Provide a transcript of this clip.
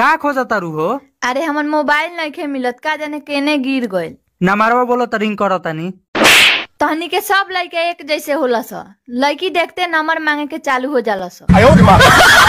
का खोजा तारू हो अरे हमार मोबाइल नहीं मिलत का जाने केने गिर गए नमारवा बोलो तो करो तनी तहनी के सब लड़के एक जैसे होला सा लड़की देखते नंबर मांगे के चालू हो जाला सा